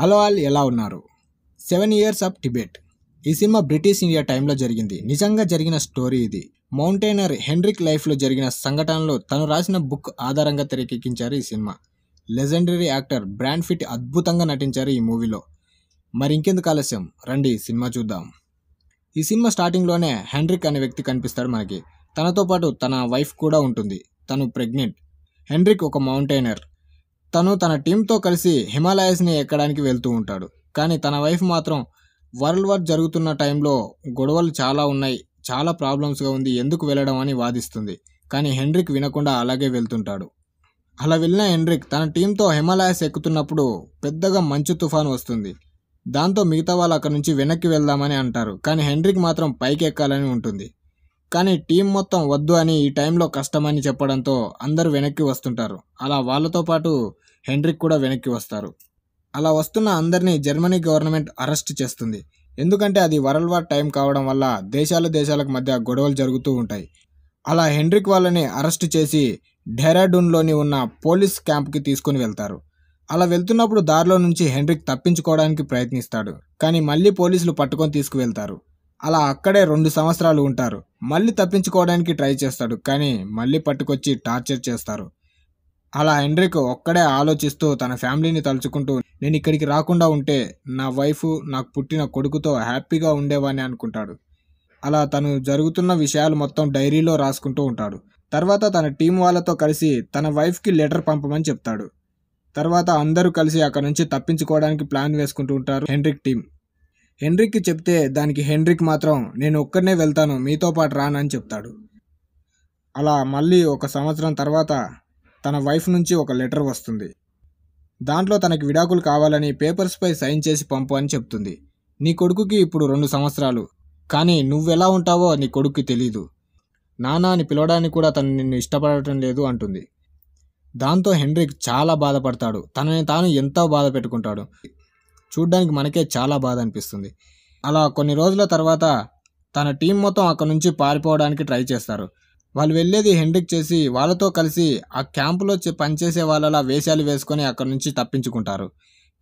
hello all ఎలా ఉన్నారు seven years of Tibet ఈ సినిమా బ్రిటిష్ ఇండియా టైంలో జరిగింది నిజంగా జరిగిన స్టోరీ ఇది మౌంటైనర్ హెన్రిక్ లైఫ్లో జరిగిన సంఘటనలో తను రాసిన బుక్ ఆధారంగా తెరకెక్కించారు ఈ cinema legendary actor Brad Pitt అద్భుతంగా నటించారు ఈ మూవీలో మరి ఇంకెందుకు ఆలస్యం రండి సినిమా చూద్దాం ఈ సినిమా స్టార్టింగ్లోనే హెన్రిక్ అనే వ్యక్తి కనిపిస్తాడు మనకి తనతో పాటు తన వైఫ్ కూడా ఉంటుంది తను ప్రెగ్నెంట్ హెన్రిక్ ఒక మౌంటైనర్ తను తన టీంతో కలిసి హిమాలయాస్ని ఎక్కడానికి వెళ్తూ ఉంటాడు కానీ తన వైఫ్ మాత్రం వరల్డ్ వార్ జరుగుతున్న టైంలో గొడవలు చాలా ఉన్నాయి చాలా ప్రాబ్లమ్స్గా ఉంది ఎందుకు వెళ్ళడం అని వాదిస్తుంది కానీ హెన్రిక్ వినకుండా అలాగే వెళ్తుంటాడు అలా వెళ్ళిన హెన్రిక్ తన టీంతో హిమాలయాస్ ఎక్కుతున్నప్పుడు పెద్దగా మంచు తుఫాను వస్తుంది దాంతో మిగతా వాళ్ళు అక్కడి నుంచి వెనక్కి వెళ్దామని అంటారు కానీ హెన్రిక్ మాత్రం పైకి ఎక్కాలని ఉంటుంది కానీ టీం మొత్తం వద్దు అని ఈ టైంలో కష్టమని చెప్పడంతో అందరూ వెనక్కి వస్తుంటారు అలా వాళ్ళతో పాటు హెండ్రిక్ కూడా వెనక్కి వస్తారు అలా వస్తున్న అందరినీ జర్మనీ గవర్నమెంట్ అరెస్ట్ చేస్తుంది ఎందుకంటే అది వరల్డ్ వార్ టైం కావడం వల్ల దేశాలు దేశాలకు మధ్య గొడవలు జరుగుతూ ఉంటాయి అలా హెండ్రిక్ వాళ్ళని అరెస్ట్ చేసి డెరాడూన్లోని ఉన్న పోలీస్ క్యాంప్కి తీసుకుని వెళ్తారు అలా వెళ్తున్నప్పుడు దారిలో నుంచి హెండ్రిక్ తప్పించుకోవడానికి ప్రయత్నిస్తాడు కానీ మళ్ళీ పోలీసులు పట్టుకొని తీసుకువెళ్తారు అలా అక్కడే రెండు సంవత్సరాలు ఉంటారు మళ్ళీ తప్పించుకోవడానికి ట్రై చేస్తాడు కానీ మళ్ళీ పట్టుకొచ్చి టార్చర్ చేస్తారు అలా హెన్రిక్ ఒక్కడే ఆలోచిస్తూ తన ఫ్యామిలీని తలుచుకుంటూ నేను ఇక్కడికి రాకుండా ఉంటే నా వైఫ్ నాకు పుట్టిన కొడుకుతో హ్యాపీగా ఉండేవాని అనుకుంటాడు అలా తను జరుగుతున్న విషయాలు మొత్తం డైరీలో రాసుకుంటూ ఉంటాడు తర్వాత తన టీం వాళ్ళతో కలిసి తన వైఫ్కి లెటర్ పంపమని చెప్తాడు తర్వాత అందరూ కలిసి అక్కడ నుంచి తప్పించుకోవడానికి ప్లాన్ వేసుకుంటూ ఉంటారు హెన్రిక్ టీం హెన్రీకి చెప్తే దానికి హెన్రిక్ మాత్రం నేను ఒక్కడనే వెళ్తాను మీతో పాటు రానని చెప్తాడు అలా మళ్ళీ ఒక సంవత్సరం తర్వాత తన వైఫ్ నుంచి ఒక లెటర్ వస్తుంది దాంట్లో తనకి విడాకులు కావాలని పేపర్స్పై సైన్ చేసి పంపు అని చెప్తుంది నీ కొడుకుకి ఇప్పుడు రెండు సంవత్సరాలు కానీ నువ్వెలా ఉంటావో నీ కొడుక్కి తెలీదు నానా అని పిలవడానికి కూడా తను నిన్ను ఇష్టపడటం లేదు అంటుంది దాంతో హెన్రిక్ చాలా బాధపడతాడు తనని తాను ఎంతో బాధ పెట్టుకుంటాడు చూడ్డానికి మనకే చాలా బాధ అనిపిస్తుంది అలా కొన్ని రోజుల తర్వాత తన టీం మొత్తం అక్కడ నుంచి పారిపోవడానికి ట్రై చేస్తారు వాళ్ళు వెళ్ళేది హెండ్రిక్ చేసి వాళ్ళతో కలిసి ఆ క్యాంపులో పనిచేసే వాళ్ళలా వేషాలు వేసుకొని అక్కడ నుంచి తప్పించుకుంటారు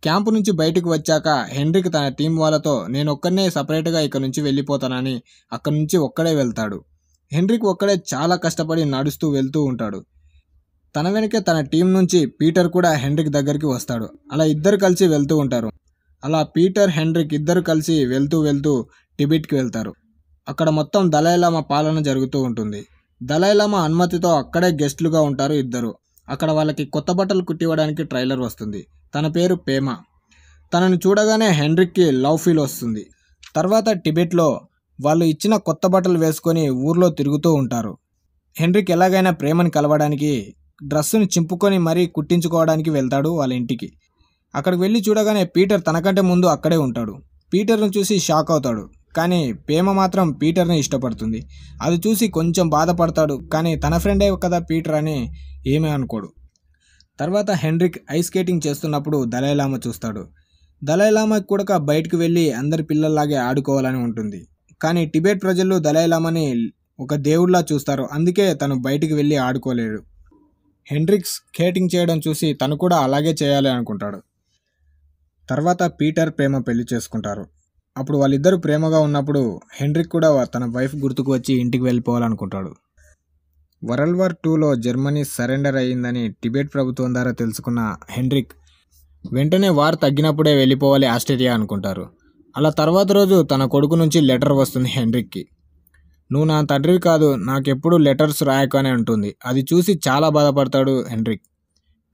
క్యాంపు నుంచి బయటకు వచ్చాక హెండ్రిక్ తన టీం వాళ్ళతో నేను ఒక్కడనే సపరేట్గా ఇక్కడ నుంచి వెళ్ళిపోతానని అక్కడ నుంచి ఒక్కడే వెళ్తాడు హెండ్రిక్ ఒక్కడే చాలా కష్టపడి నడుస్తూ వెళ్తూ ఉంటాడు తన వెనకే తన టీం నుంచి పీటర్ కూడా హెండ్రిక్ దగ్గరికి వస్తాడు అలా ఇద్దరు కలిసి వెళ్తూ ఉంటారు అలా పీటర్ హెన్రిక్ ఇద్దరు కలిసి వెళ్తూ వెళ్తూ టిబెట్కి వెళ్తారు అక్కడ మొత్తం దలైలామా పాలన జరుగుతూ ఉంటుంది దలైలామా అనుమతితో అక్కడే గెస్ట్లుగా ఉంటారు ఇద్దరు అక్కడ వాళ్ళకి కొత్త బట్టలు కుట్టివ్వడానికి ట్రైలర్ వస్తుంది తన పేరు పేమ తనను చూడగానే హెన్రిక్కి లవ్ ఫీల్ వస్తుంది తర్వాత టిబెట్లో వాళ్ళు ఇచ్చిన కొత్త బట్టలు వేసుకొని ఊర్లో తిరుగుతూ ఉంటారు హెన్రిక్ ఎలాగైనా ప్రేమను కలవడానికి డ్రస్సును చింపుకొని మరీ కుట్టించుకోవడానికి వెళ్తాడు వాళ్ళ ఇంటికి అక్కడికి వెళ్ళి చూడగానే పీటర్ తనకంటే ముందు అక్కడే ఉంటాడు పీటర్ను చూసి షాక్ అవుతాడు కానీ ప్రేమ మాత్రం పీటర్ని ఇష్టపడుతుంది అది చూసి కొంచెం బాధపడతాడు కానీ తన ఫ్రెండే కదా పీటర్ అని ఏమీ అనుకోడు తర్వాత హెన్రిక్ ఐస్ స్కేటింగ్ చేస్తున్నప్పుడు దలైలామ చూస్తాడు దలైలామా కూడా బయటకు వెళ్ళి అందరి పిల్లల్లాగే ఆడుకోవాలని ఉంటుంది కానీ టిబెట్ ప్రజలు దలైలామని ఒక దేవుడిలా చూస్తారు అందుకే తను బయటికి వెళ్ళి ఆడుకోలేడు హెన్రిక్స్ స్కేటింగ్ చేయడం చూసి తను కూడా అలాగే చేయాలి అనుకుంటాడు తర్వాత పీటర్ ప్రేమ పెళ్లి చేసుకుంటారు అప్పుడు వాళ్ళిద్దరూ ప్రేమగా ఉన్నప్పుడు హెన్రిక్ కూడా తన వైఫ్ గుర్తుకు వచ్చి ఇంటికి వెళ్ళిపోవాలనుకుంటాడు వరల్డ్ వార్ టూలో జర్మనీ సరెండర్ అయ్యిందని టిబెట్ ప్రభుత్వం ద్వారా తెలుసుకున్న హెన్రిక్ వెంటనే వార్ తగ్గినప్పుడే వెళ్ళిపోవాలి ఆస్ట్రేలియా అనుకుంటారు అలా తర్వాత రోజు తన కొడుకు నుంచి లెటర్ వస్తుంది హెన్రిక్కి నువ్వు నా తండ్రివి కాదు నాకెప్పుడు లెటర్స్ రాయకనే ఉంటుంది అది చూసి చాలా బాధపడతాడు హెన్రిక్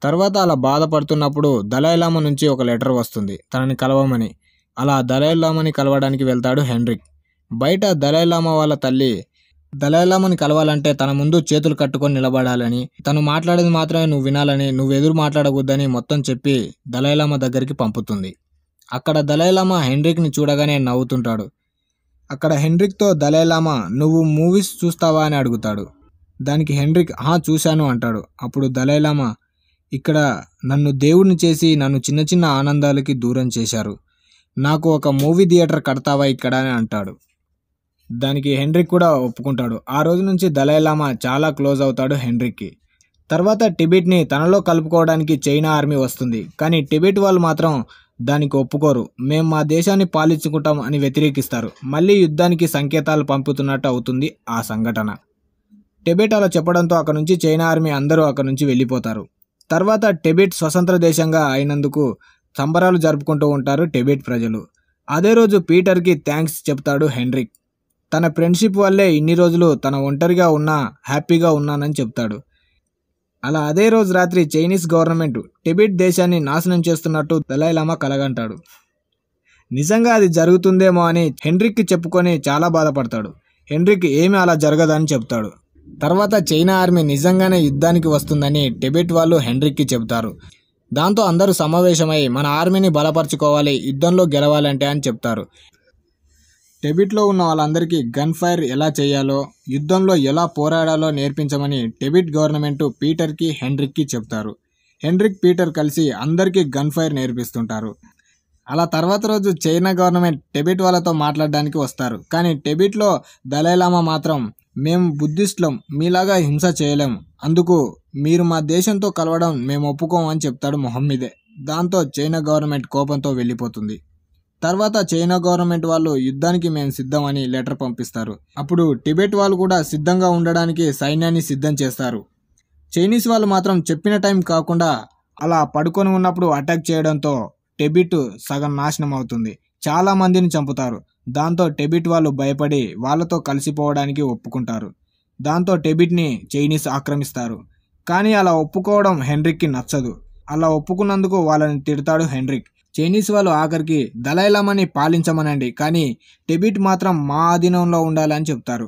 తర్వాత అలా బాధపడుతున్నప్పుడు దలైలామా నుంచి ఒక లెటర్ వస్తుంది తనని కలవమని అలా దలైలామాని కలవడానికి వెళ్తాడు హెన్రిక్ బయట దలైలామా వాళ్ళ తల్లి దలైలామాని కలవాలంటే తన ముందు చేతులు కట్టుకొని నిలబడాలని తను మాట్లాడేది మాత్రమే నువ్వు వినాలని నువ్వు ఎదురు మాట్లాడవద్దని మొత్తం చెప్పి దలైలామా దగ్గరికి పంపుతుంది అక్కడ దలైలామా హెన్రిక్ని చూడగానే నవ్వుతుంటాడు అక్కడ హెన్రిక్తో దలైలామా నువ్వు మూవీస్ చూస్తావా అని అడుగుతాడు దానికి హెన్రిక్ హా చూశాను అంటాడు అప్పుడు దలైలామా ఇక్కడ నన్ను దేవుడిని చేసి నన్ను చిన్న చిన్న ఆనందాలకి దూరం చేశారు నాకు ఒక మూవీ థియేటర్ కడతావా ఇక్కడ అని అంటాడు దానికి హెన్రిక్ కూడా ఒప్పుకుంటాడు ఆ రోజు నుంచి దలైలామా చాలా క్లోజ్ అవుతాడు హెన్రిక్కి తర్వాత టిబెట్ని తనలో కలుపుకోవడానికి చైనా ఆర్మీ వస్తుంది కానీ టిబెట్ వాళ్ళు మాత్రం దానికి ఒప్పుకోరు మేము మా దేశాన్ని పాలించుకుంటాం అని వ్యతిరేకిస్తారు మళ్ళీ యుద్ధానికి సంకేతాలు పంపుతున్నట్టు అవుతుంది ఆ సంఘటన టిబెట్ అలా చెప్పడంతో అక్కడ నుంచి చైనా ఆర్మీ అందరూ అక్కడ నుంచి వెళ్ళిపోతారు తర్వాత టెబెట్ స్వతంత్ర దేశంగా అయినందుకు సంబరాలు జరుపుకుంటూ ఉంటారు టెబెట్ ప్రజలు అదే రోజు పీటర్కి థ్యాంక్స్ చెప్తాడు హెన్రిక్ తన ఫ్రెండ్షిప్ వల్లే ఇన్ని రోజులు తన ఒంటరిగా ఉన్నా హ్యాపీగా ఉన్నానని చెప్తాడు అలా అదే రోజు రాత్రి చైనీస్ గవర్నమెంట్ టిబెట్ దేశాన్ని నాశనం చేస్తున్నట్టు దలైలామా కలగంటాడు నిజంగా అది జరుగుతుందేమో అని హెన్రిక్కి చెప్పుకొని చాలా బాధపడతాడు హెన్రిక్ ఏమి అలా జరగదని చెప్తాడు తర్వాత చైనా ఆర్మీ నిజంగానే యుద్ధానికి వస్తుందని టిబెట్ వాళ్ళు హెన్రిక్కి చెబుతారు దాంతో అందరూ సమావేశమై మన ఆర్మీని బలపరచుకోవాలి యుద్ధంలో గెలవాలంటే అని చెప్తారు టెబిట్లో ఉన్న వాళ్ళందరికీ గన్ ఫైర్ ఎలా చేయాలో యుద్ధంలో ఎలా పోరాడాలో నేర్పించమని టెబిట్ గవర్నమెంట్ పీటర్కి హెన్రిక్కి చెప్తారు హెన్రిక్ పీటర్ కలిసి అందరికీ గన్ ఫైర్ నేర్పిస్తుంటారు అలా తర్వాత రోజు చైనా గవర్నమెంట్ టెబిట్ వాళ్ళతో మాట్లాడడానికి వస్తారు కానీ టెబిట్లో దలైలామా మాత్రం మేము బుద్ధిస్టులం మీలాగా హింస చేయలేం అందుకు మీరు మా దేశంతో కలవడం మేము ఒప్పుకోం అని చెప్తాడు మొహమ్మిదే దాంతో చైనా గవర్నమెంట్ కోపంతో వెళ్ళిపోతుంది తర్వాత చైనా గవర్నమెంట్ వాళ్ళు యుద్ధానికి మేము సిద్ధం అని లెటర్ పంపిస్తారు అప్పుడు టిబెట్ వాళ్ళు కూడా సిద్ధంగా ఉండడానికి సైన్యాన్ని సిద్ధం చేస్తారు చైనీస్ వాళ్ళు మాత్రం చెప్పిన టైం కాకుండా అలా పడుకొని ఉన్నప్పుడు అటాక్ చేయడంతో టెబిట్ సగం నాశనం అవుతుంది చాలా మందిని చంపుతారు దాంతో టెబిట్ వాళ్ళు భయపడి వాళ్ళతో కలిసిపోవడానికి ఒప్పుకుంటారు దాంతో టెబిట్ని చైనీస్ ఆక్రమిస్తారు కానీ అలా ఒప్పుకోవడం హెన్రిక్కి నచ్చదు అలా ఒప్పుకున్నందుకు వాళ్ళని తిడతాడు హెన్రిక్ చైనీస్ వాళ్ళు ఆఖరికి దలైలామని పాలించమనండి కానీ టెబిట్ మాత్రం మా అధీనంలో ఉండాలని చెప్తారు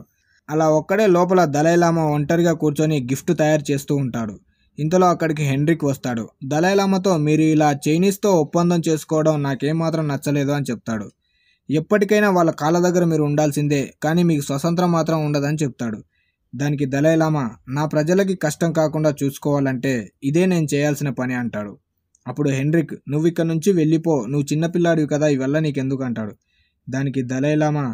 అలా ఒక్కడే లోపల దళైలామ ఒంటరిగా కూర్చొని గిఫ్ట్ తయారు చేస్తూ ఉంటాడు ఇంతలో అక్కడికి హెన్రిక్ వస్తాడు దళైలామతో మీరు ఇలా చైనీస్తో ఒప్పందం చేసుకోవడం నాకేమాత్రం నచ్చలేదు అని చెప్తాడు ఎప్పటికైనా వాళ్ళ కాళ్ళ దగ్గర మీరు ఉండాల్సిందే కానీ మీకు స్వతంత్రం మాత్రం ఉండదని చెప్తాడు దానికి దళైలామా నా ప్రజలకి కష్టం కాకుండా చూసుకోవాలంటే ఇదే నేను చేయాల్సిన పని అంటాడు అప్పుడు హెన్రిక్ నువ్వు ఇక్కడ నుంచి వెళ్ళిపో నువ్వు చిన్నపిల్లాడివి కదా ఇవల్ల నీకెందుకు అంటాడు దానికి దళైలామా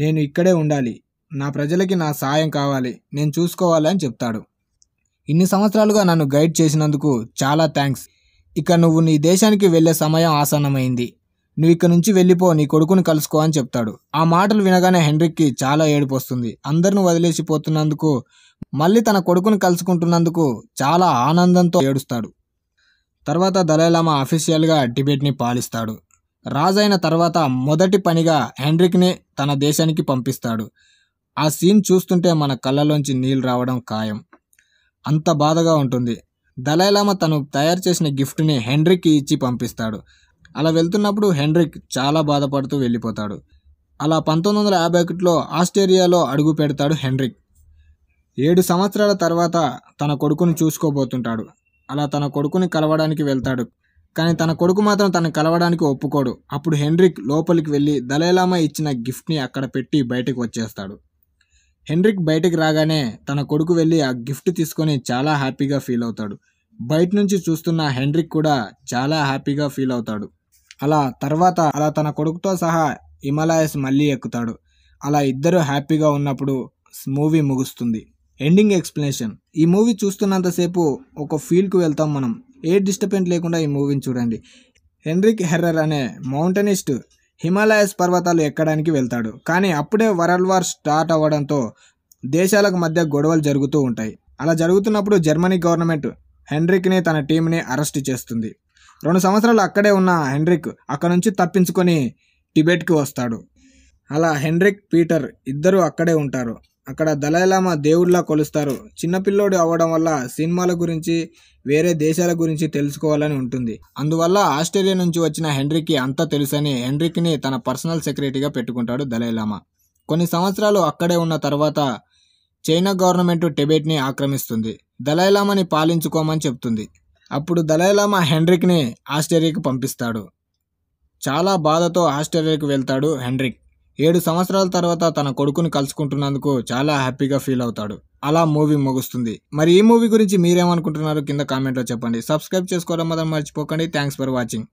నేను ఇక్కడే ఉండాలి నా ప్రజలకి నా సాయం కావాలి నేను చూసుకోవాలి అని చెప్తాడు ఇన్ని సంవత్సరాలుగా నన్ను గైడ్ చేసినందుకు చాలా థ్యాంక్స్ ఇక నువ్వు నీ దేశానికి వెళ్ళే సమయం ఆసన్నమైంది నువ్వు ఇక్కడి నుంచి వెళ్ళిపో నీ కొడుకుని కలుసుకో అని చెప్తాడు ఆ మాటలు వినగానే హెన్రిక్కి చాలా ఏడుపు వస్తుంది అందరిని వదిలేసిపోతున్నందుకు మళ్ళీ తన కొడుకుని కలుసుకుంటున్నందుకు చాలా ఆనందంతో ఏడుస్తాడు తర్వాత దలైలామా అఫీషియల్గా టిబెట్ని పాలిస్తాడు రాజైన తర్వాత మొదటి పనిగా హెన్రిక్ని తన దేశానికి పంపిస్తాడు ఆ సీన్ చూస్తుంటే మన కళ్ళలోంచి నీళ్ళు రావడం ఖాయం అంత బాధగా ఉంటుంది దలైలామా తను తయారు చేసిన గిఫ్ట్ని హెన్రీకి ఇచ్చి పంపిస్తాడు అలా వెళ్తున్నప్పుడు హెన్రిక్ చాలా బాధపడుతూ వెళ్ళిపోతాడు అలా పంతొమ్మిది వందల యాభై ఒకటిలో ఆస్ట్రేలియాలో అడుగు పెడతాడు హెన్రిక్ ఏడు సంవత్సరాల తర్వాత తన కొడుకుని చూసుకోబోతుంటాడు అలా తన కొడుకుని కలవడానికి వెళ్తాడు కానీ తన కొడుకు మాత్రం తను కలవడానికి ఒప్పుకోడు అప్పుడు హెన్రిక్ లోపలికి వెళ్ళి దలైలామా ఇచ్చిన గిఫ్ట్ని అక్కడ పెట్టి బయటకు వచ్చేస్తాడు హెన్రిక్ బయటకు రాగానే తన కొడుకు వెళ్ళి ఆ గిఫ్ట్ తీసుకొని చాలా హ్యాపీగా ఫీల్ అవుతాడు బయట నుంచి చూస్తున్న హెన్రిక్ కూడా చాలా హ్యాపీగా ఫీల్ అవుతాడు అలా తర్వాత అలా తన కొడుకుతో సహా హిమాలయస్ మళ్ళీ ఎక్కుతాడు అలా ఇద్దరు హ్యాపీగా ఉన్నప్పుడు మూవీ ముగుస్తుంది ఎండింగ్ ఎక్స్ప్లెనేషన్ ఈ మూవీ చూస్తున్నంతసేపు ఒక ఫీల్డ్కి వెళ్తాం మనం ఏ డిస్టర్బెన్స్ లేకుండా ఈ మూవీని చూడండి హెన్రిక్ హెర్రర్ అనే మౌంటనిస్ట్ హిమాలయస్ పర్వతాలు ఎక్కడానికి వెళ్తాడు కానీ అప్పుడే వరల్డ్ వార్ స్టార్ట్ అవ్వడంతో దేశాలకు మధ్య గొడవలు జరుగుతూ ఉంటాయి అలా జరుగుతున్నప్పుడు జర్మనీ గవర్నమెంట్ హెన్రిక్ని తన టీంని అరెస్ట్ చేస్తుంది రెండు సంవత్సరాలు అక్కడే ఉన్న హెన్రిక్ అక్కడ నుంచి తప్పించుకొని టిబెట్కి వస్తాడు అలా హెన్రిక్ పీటర్ ఇద్దరు అక్కడే ఉంటారు అక్కడ దళైలామా దేవుడిలా కొలుస్తారు చిన్నపిల్లోడు అవ్వడం వల్ల సినిమాల గురించి వేరే దేశాల గురించి తెలుసుకోవాలని ఉంటుంది అందువల్ల ఆస్ట్రేలియా నుంచి వచ్చిన హెన్రిక్కి అంతా తెలుసని హెన్రిక్ని తన పర్సనల్ సెక్రటరీగా పెట్టుకుంటాడు దలైలామా కొన్ని సంవత్సరాలు అక్కడే ఉన్న తర్వాత చైనా గవర్నమెంట్ టిబెట్ని ఆక్రమిస్తుంది దలైలామాని పాలించుకోమని చెప్తుంది అప్పుడు దలైలామా హెండ్రిక్ని ఆస్ట్రేలియాకి పంపిస్తాడు చాలా బాధతో ఆస్ట్రేలియాకి వెళ్తాడు హెండ్రిక్ ఏడు సంవత్సరాల తర్వాత తన కొడుకుని కలుసుకుంటున్నందుకు చాలా హ్యాపీగా ఫీల్ అవుతాడు అలా మూవీ ముగుస్తుంది మరి ఈ మూవీ గురించి మీరేమనుకుంటున్నారు కింద కామెంట్లో చెప్పండి సబ్స్క్రైబ్ చేసుకోవడం మాత్రం మర్చిపోకండి థ్యాంక్స్ ఫర్ వాచింగ్